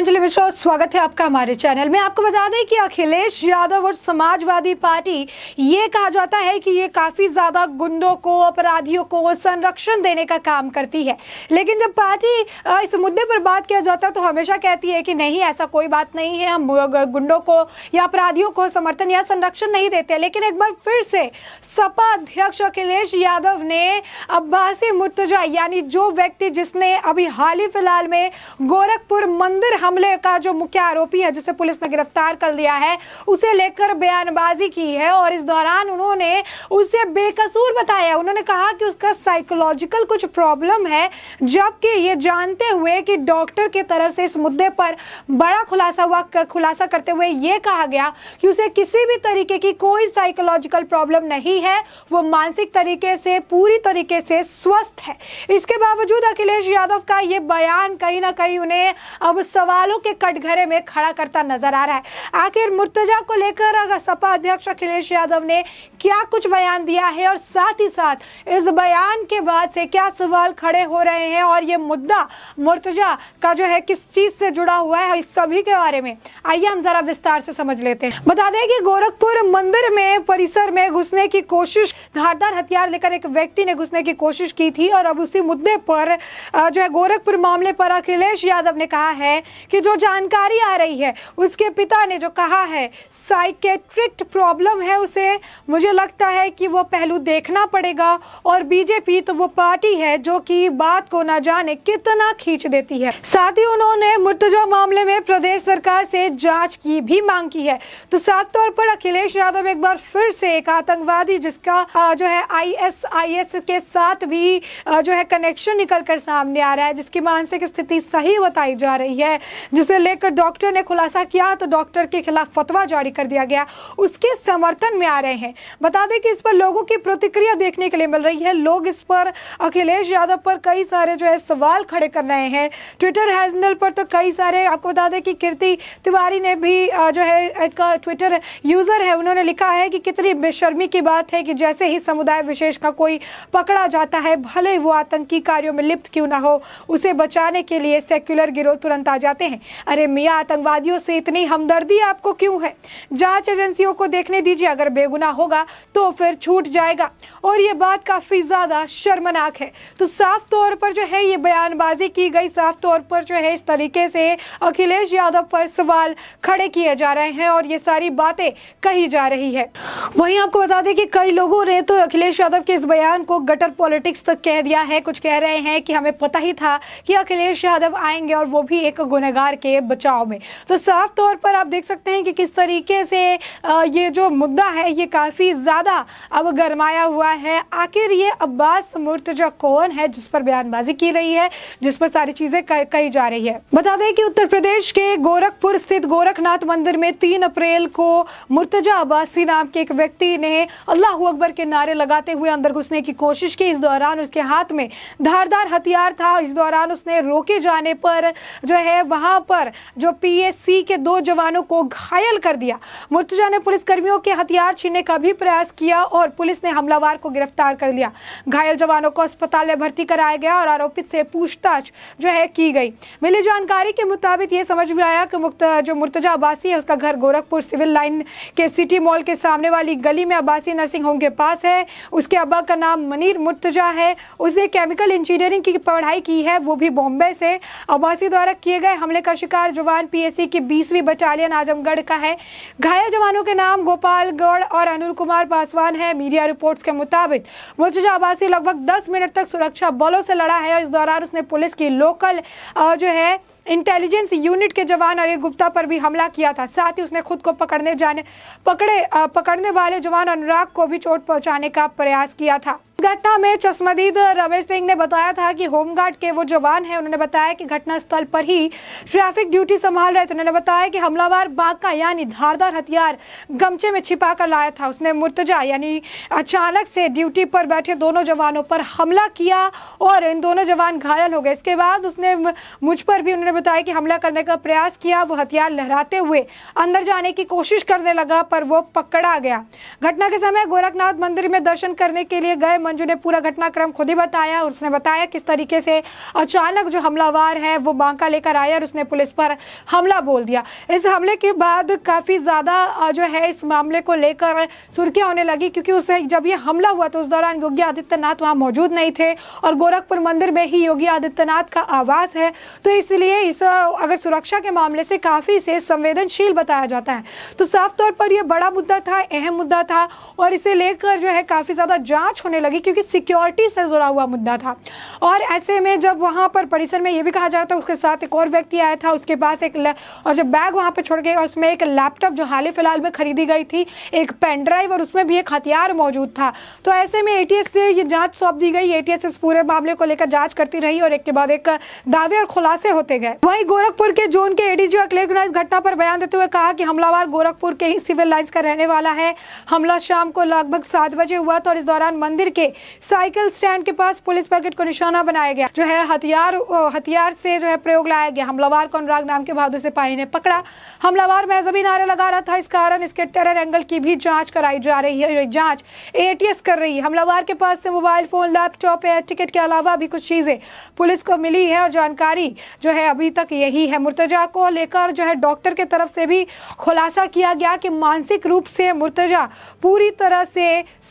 पुष्पांजलि विश्वास स्वागत है आपका हमारे चैनल में आपको बता दें कि अखिलेश यादव और समाजवादी पार्टी ये कहा जाता है कि ये काफी ज्यादा गुंडों को अपराधियों को संरक्षण देने का काम करती है लेकिन जब पार्टी इस मुद्दे पर बात किया जाता है तो हमेशा कहती है कि नहीं ऐसा कोई बात नहीं है हम गुंडों को या अपराधियों को समर्थन या संरक्षण नहीं देते लेकिन एक बार फिर से सपा अध्यक्ष अखिलेश यादव ने अब्बासी मुर्तजा यानी जो व्यक्ति जिसने अभी हाल ही फिलहाल में गोरखपुर मंदिर हमले का जो मुख्य आरोपी है जिसे पुलिस ने गिरफ्तार कर लिया है उसे लेकर बयानबाजी की है और इस दौरान उन्होंने उसे बेकसूर बताया उन्होंने कहा कि उसका साइकोलॉजिकल कुछ प्रॉब्लम है जबकि ये जानते हुए कि डॉक्टर की तरफ से इस मुद्दे पर बड़ा खुलासा हुआ खुलासा करते हुए ये कहा गया कि उसे किसी भी तरीके की कोई साइकोलॉजिकल प्रॉब्लम नहीं है वो मानसिक तरीके से पूरी तरीके से स्वस्थ है इसके बावजूद अखिलेश यादव का ये बयान कहीं ना कहीं उन्हें अब सवाल सवालों के कटघरे में खड़ा करता नजर आ रहा है आखिर मुर्तजा को लेकर अगर सपा अध्यक्ष अखिलेश यादव ने क्या कुछ बयान दिया है और साथ ही साथ इस बयान के बाद से क्या सवाल खड़े हो रहे हैं और ये मुद्दा मुर्तजा का जो है किस चीज से जुड़ा हुआ है इस सभी के बारे में आइए हम जरा विस्तार से समझ लेते हैं बता दें कि गोरखपुर मंदिर में परिसर में घुसने की कोशिश धारदार हथियार लेकर एक व्यक्ति ने घुसने की कोशिश की थी और अब उसी मुद्दे पर जो है गोरखपुर मामले पर अखिलेश यादव ने कहा है कि जो जानकारी आ रही है उसके पिता ने जो कहा है साइकेट्रिक प्रॉब्लम है उसे मुझे लगता है कि वो पहलू देखना पड़ेगा और बीजेपी तो वो पार्टी है जो कि बात को ना जाने कितना खींच देती है साथ ही उन्होंने मुर्तजा मामले में प्रदेश सरकार से जांच की भी मांग की है तो साफ तौर पर अखिलेश यादव एक बार फिर से एक आतंकवादी जिसका जो है आईएसआईएस के साथ भी जो है कनेक्शन निकल कर सामने आ रहा है जिसकी मानसिक स्थिति सही बताई जा रही है जिसे लेकर डॉक्टर ने खुलासा किया तो डॉक्टर के खिलाफ फतवा जारी कर दिया गया उसके समर्थन में आ रहे हैं बता दें कि इस पर लोगों की प्रतिक्रिया देखने के लिए मिल रही है लोग इस पर अखिलेश यादव पर कई सारे जो है सवाल खड़े कर रहे हैं ट्विटर हैंडल पर तो कई सारे आपको बता दें कि कीर्ति तिवारी ने भी जो है एक ट्विटर यूज़र है उन्होंने लिखा है कि कितनी बेशर्मी की बात है कि जैसे ही समुदाय विशेष का कोई पकड़ा जाता है भले वो आतंकी कार्यों में लिप्त क्यों ना हो उसे बचाने के लिए सेक्युलर गिरोह तुरंत आ जाता जाते हैं अरे मियाँ आतंकवादियों से इतनी हमदर्दी आपको क्यों है जांच एजेंसियों को देखने दीजिए अगर बेगुना होगा तो फिर छूट जाएगा और ये बात काफ़ी ज़्यादा शर्मनाक है तो साफ तौर पर जो है ये बयानबाजी की गई साफ तौर पर जो है इस तरीके से अखिलेश यादव पर सवाल खड़े किए जा रहे हैं और ये सारी बातें कही जा रही है वही आपको बता दें कि कई लोगों ने तो अखिलेश यादव के इस बयान को गटर पॉलिटिक्स तक कह दिया है कुछ कह रहे हैं कि हमें पता ही था कि अखिलेश यादव आएंगे और वो भी एक गुना गुनहगार के बचाव में तो साफ तौर पर आप देख सकते हैं कि किस तरीके से ये जो मुद्दा है ये काफ़ी ज़्यादा अब गरमाया हुआ है आखिर ये अब्बास मुर्तजा कौन है जिस पर बयानबाजी की रही है जिस पर सारी चीज़ें कही जा रही है बता दें कि उत्तर प्रदेश के गोरखपुर स्थित गोरखनाथ मंदिर में तीन अप्रैल को मुर्तजा अब्बासी नाम के एक व्यक्ति ने अल्लाह अकबर के नारे लगाते हुए अंदर घुसने की कोशिश की इस दौरान उसके हाथ में धारदार हथियार था इस दौरान उसने रोके जाने पर जो है वहाँ वहां पर जो पीएसी के दो जवानों को घायल कर दिया मुर्तुजा ने पुलिसकर्मियों के हथियार छीनने का भी प्रयास किया और पुलिस ने हमलावर को गिरफ्तार कर लिया घायल जवानों को अस्पताल में भर्ती कराया गया और आरोपित से पूछताछ जो है की गई मिली जानकारी के मुताबिक ये समझ में आया कि जो मुर्तजा अब्बासी है उसका घर गोरखपुर सिविल लाइन के सिटी मॉल के सामने वाली गली में अब्बासी नर्सिंग होम के पास है उसके अब्बा का नाम मनीर मुर्तजा है उसने केमिकल इंजीनियरिंग की पढ़ाई की है वो भी बॉम्बे से अब्बासी द्वारा किए गए हम हमले का शिकार जवान पीएसी की बीसवीं बटालियन आजमगढ़ का है घायल जवानों के नाम गोपालगढ़ और अनिल कुमार पासवान है मीडिया रिपोर्ट्स के मुताबिक मुर्तजा आबासी लगभग दस मिनट तक सुरक्षा बलों से लड़ा है और इस दौरान उसने पुलिस की लोकल जो है इंटेलिजेंस यूनिट के जवान अनिल गुप्ता पर भी हमला किया था साथ ही उसने खुद को पकड़ने जाने पकड़े पकड़ने वाले जवान अनुराग को भी चोट पहुंचाने का प्रयास किया था घटना में चश्मदीद रमेश सिंह ने बताया था कि होमगार्ड के वो जवान हैं उन्होंने बताया कि घटनास्थल पर ही ट्रैफिक ड्यूटी संभाल रहे थे उन्होंने बताया कि हमलावर बाका यानी धारदार हथियार गमचे में छिपा कर लाया था उसने मुर्तजा यानी अचानक से ड्यूटी पर बैठे दोनों जवानों पर हमला किया और इन दोनों जवान घायल हो गए इसके बाद उसने मुझ पर भी उन्होंने बताया कि हमला करने का प्रयास किया वो हथियार लहराते हुए अंदर जाने की कोशिश करने लगा पर वो पकड़ा गया घटना के समय गोरखनाथ मंदिर में दर्शन करने के लिए गए मंजू ने पूरा घटनाक्रम खुद ही बताया और उसने बताया किस तरीके से अचानक जो हमलावार है वो बांका लेकर आया और उसने पुलिस पर हमला बोल दिया इस हमले के बाद काफ़ी ज़्यादा जो है इस मामले को लेकर सुर्खियां होने लगी क्योंकि उसे जब ये हमला हुआ तो उस दौरान योगी आदित्यनाथ वहां मौजूद नहीं थे और गोरखपुर मंदिर में ही योगी आदित्यनाथ का आवास है तो इसलिए इस अगर सुरक्षा के मामले से काफ़ी से संवेदनशील बताया जाता है तो साफ तौर पर यह बड़ा मुद्दा था अहम मुद्दा था और इसे लेकर जो है काफ़ी ज़्यादा जांच होने लगी जाएगी क्योंकि सिक्योरिटी से जुड़ा हुआ मुद्दा था और ऐसे में जब वहां पर परिसर में यह भी कहा जा रहा था उसके साथ एक और व्यक्ति आया था उसके पास एक और जब बैग वहां पर छोड़ गया उसमें एक लैपटॉप जो हाल ही फिलहाल में खरीदी गई थी एक पेनड्राइव और उसमें भी एक हथियार मौजूद था तो ऐसे में एटीएस से ये जांच सौंप दी गई एटीएस इस पूरे मामले को लेकर जांच करती रही और एक के बाद एक दावे और खुलासे होते गए वहीं गोरखपुर के जोन के एडीजी अखिलेश गुना इस घटना पर बयान देते हुए कहा कि हमलावर गोरखपुर के ही सिविल लाइन्स का रहने वाला है हमला शाम को लगभग सात बजे हुआ था और इस दौरान मंदिर के साइकिल स्टैंड के पास पुलिस पैकेट को निशाना बनाया गया जो है हथियार हथियार से जो है प्रयोग लाया गया हमलावार को अनुराग नाम के बहादुर सिपाही ने पकड़ा हमलावार महजबी नारे लगा रहा था इस कारण इसके टेरर एंगल की भी जाँच कराई जा रही है जाँच ए कर रही है हमलावार के पास से mobile phone laptop air ticket के अलावा भी कुछ चीजें पुलिस को मिली है और जानकारी जो है अभी तक यही है मुर्तजा को लेकर जो है डॉक्टर के तरफ से भी खुलासा किया गया कि मानसिक रूप से मुर्तजा पूरी तरह से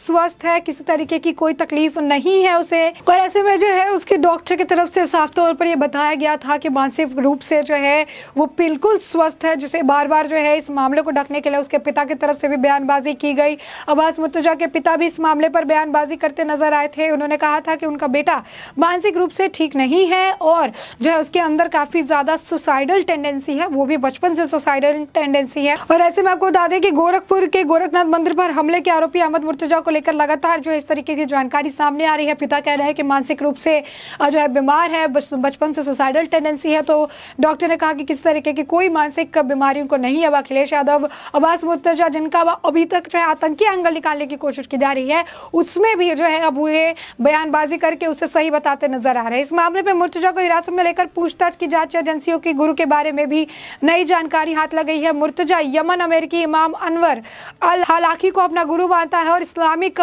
स्वस्थ है किसी तरीके की कोई कोई तकलीफ नहीं है उसे और ऐसे में जो है उसके डॉक्टर की तरफ से साफ तौर पर यह बताया गया था कि मानसिक रूप से जो है वो बिल्कुल स्वस्थ है जिसे बार बार जो है इस मामले को ढकने के लिए उसके पिता की तरफ से भी बयानबाजी की गई अब्बास मुर्तजा के पिता भी इस मामले पर बयानबाजी करते नजर आए थे उन्होंने कहा था कि उनका बेटा मानसिक रूप से ठीक नहीं है और जो है उसके अंदर काफी ज्यादा सुसाइडल टेंडेंसी है वो भी बचपन से सुसाइडल टेंडेंसी है और ऐसे में आपको बता दें कि गोरखपुर के गोरखनाथ मंदिर पर हमले के आरोपी अहमद मुर्तजा को लेकर लगातार जो इस तरीके की जानकारी सामने आ रही है पिता कह रहे हैं कि मानसिक रूप से जो है बीमार है बचपन से सुसाइडल टेंडेंसी है तो डॉक्टर ने कहा कि किस तरीके की कोई मानसिक बीमारी उनको नहीं है अखिलेश यादव अब्बास मुर्तजा जिनका अभी तक जो है आतंकी एंगल निकालने की कोशिश की जा रही है उसमें भी जो है अब ये बयानबाजी करके उसे सही बताते नजर आ रहे हैं इस मामले में मुर्तजा को हिरासत में लेकर पूछताछ की जांच एजेंसियों की गुरु के बारे में भी नई जानकारी हाथ लगाई है मुर्तजा यमन अमेरिकी इमाम अनवर अल हालाकी को अपना गुरु मानता है और इस्लामिक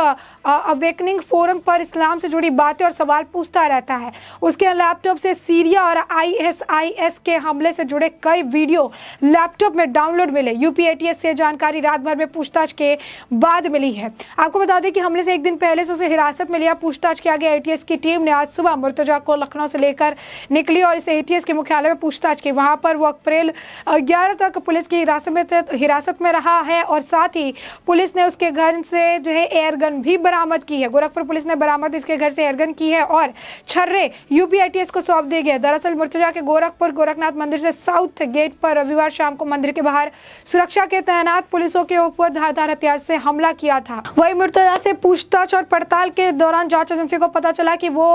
अवेकनिंग फोरम पर इस्लाम से जुड़ी बातें और सवाल पूछता रहता है उसके लैपटॉप से सीरिया और आईएसआईएस के हमले से जुड़े कई वीडियो लैपटॉप में डाउनलोड मिले यूपीएटीएस से जानकारी रात भर में पूछताछ के बाद मिली है आपको बता दें कि हमले से एक दिन पहले से उसे हिरासत में लिया पूछताछ किया गया एटीएस की टीम ने आज सुबह मुर्तजा को लखनऊ से लेकर निकली और इसे एटीएस के मुख्यालय में पूछताछ की वहां पर वो अप्रैल ग्यारह तक पुलिस की हिरासत में हिरासत में रहा है और साथ ही पुलिस ने उसके घर से जो है एयर गन भी बरामद की है गोरखपुर गोरखपुर पुलिस ने बरामद इसके घर से एयरगन की है और छर्रे यूपीआईटीएस को सौंप दिए गए दरअसल मुर्तजा के गोरखपुर गोरखनाथ मंदिर से साउथ गेट पर रविवार शाम को मंदिर के बाहर सुरक्षा के तैनात पुलिसों के ऊपर धारदार हथियार से हमला किया था वही मुर्तजा से पूछताछ और पड़ताल के दौरान जांच एजेंसी को पता चला कि वो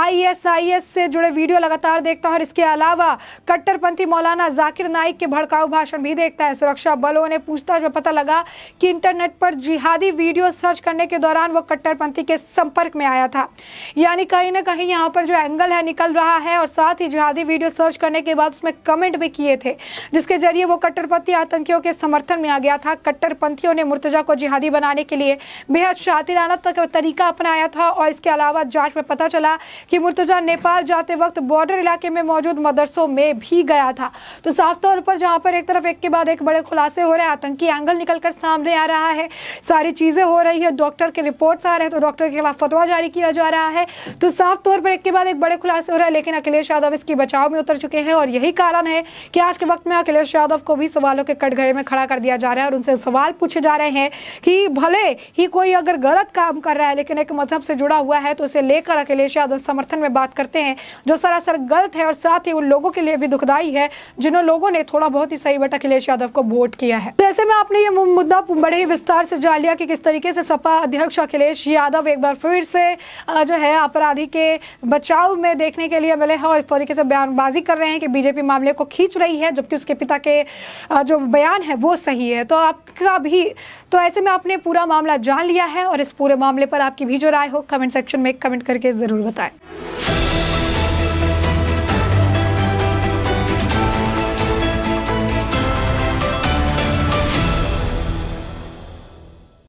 आईएसआईएस से जुड़े वीडियो लगातार देखता है और इसके अलावा कट्टरपंथी मौलाना जाकिर नाइक के भड़काऊ भाषण भी देखता है सुरक्षा बलों ने पूछताछ में पता लगा कि इंटरनेट पर जिहादी वीडियो सर्च करने के दौरान वो कट्टरपंथी के संपर्क में आया था यानी कहीं ना कहीं यहाँ पर जो एंगल है निकल रहा है और साथ ही जिहादी वीडियो सर्च करने के बाद उसमें कमेंट भी किए थे जिसके जरिए वो कट्टरपंथी आतंकियों के समर्थन में आ गया था कट्टरपंथियों ने मुर्तजा को जिहादी बनाने के लिए बेहद शातिराना तक तरीका अपनाया था और इसके अलावा जांच में पता चला कि मुर्तजा नेपाल जाते वक्त बॉर्डर इलाके में मौजूद मदरसों में भी गया था तो साफ तौर पर जहां पर एक तरफ एक के बाद एक बड़े खुलासे हो रहे हैं आतंकी एंगल निकलकर सामने आ रहा है सारी चीज़ें हो रही है डॉक्टर के रिपोर्ट्स आ रहे हैं तो डॉक्टर डॉक्टर के खिलाफ फतवा जारी किया जा रहा है तो साफ तौर पर एक के बाद एक बड़े खुलासे हो रहा है लेकिन अखिलेश यादव इसके बचाव में उतर चुके हैं और यही कारण है कि आज के वक्त में अखिलेश यादव को भी सवालों के कटघरे में खड़ा कर दिया जा रहा है और उनसे सवाल पूछे जा रहे हैं कि भले ही कोई अगर गलत काम कर रहा है लेकिन एक मजहब से जुड़ा हुआ है तो उसे लेकर अखिलेश यादव समर्थन में बात करते हैं जो सरासर गलत है और साथ ही उन लोगों के लिए भी दुखदायी है जिन्होंने लोगों ने थोड़ा बहुत ही सही बट अखिलेश यादव को वोट किया है जैसे तो में आपने ये मुद्दा बड़े ही विस्तार से जान लिया कि किस तरीके से सपा अध्यक्ष अखिलेश यादव एक बार फिर से जो है अपराधी के बचाव में देखने के लिए मिले हैं और इस तरीके से बयानबाजी कर रहे हैं कि बीजेपी मामले को खींच रही है जबकि उसके पिता के जो बयान है वो सही है तो आपका भी तो ऐसे में आपने पूरा मामला जान लिया है और इस पूरे मामले पर आपकी भी जो राय हो कमेंट सेक्शन में कमेंट करके ज़रूर बताएं